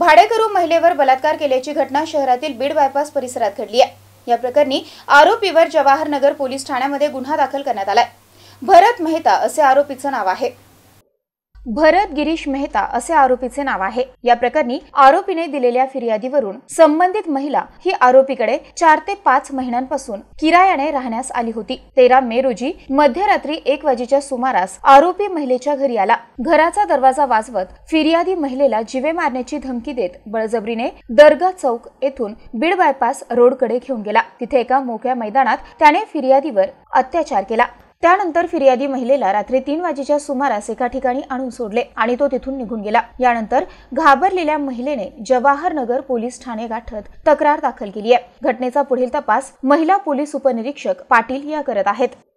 भाडेकरू महिलेवर बलात्कार केल्याची घटना शहरातील बीड बायपास परिसरात घडली आहे या प्रकरणी आरोपीवर जवाहरनगर पोलीस ठाण्यामध्ये गुन्हा दाखल करण्यात आलाय भरत मेहता असे आरोपीचं नाव आहे भरत गिरीश मेहता असे आरोपीचे नाव आहे या प्रकरणी आरोपीने दिलेल्या फिर्यादीवरून संबंधित महिला ही आरोपीकडे चार ते पाच महिन्यांपासून किरायाने राहण्यास आली होती तेरा मे रोजी मध्यरात्री एक वाजेच्या सुमारास आरोपी महिलेच्या घरी आला घराचा दरवाजा वाजवत फिर्यादी महिलेला जिवे मारण्याची धमकी देत बळजबरीने दर्गा चौक येथून बीड बायपास रोडकडे घेऊन गेला तिथे एका मोकळ्या मैदानात त्याने फिर्यादीवर अत्याचार केला त्यानंतर फिर्यादी महिलेला रात्री तीन वाजेच्या सुमारास एका ठिकाणी आणून सोडले आणि तो तिथून निघून गेला यानंतर घाबरलेल्या महिलेने जवाहरनगर पोलीस ठाणे गाठत तक्रार दाखल केली आहे घटनेचा पुढील तपास महिला पोलीस उपनिरीक्षक पाटील या करत आहेत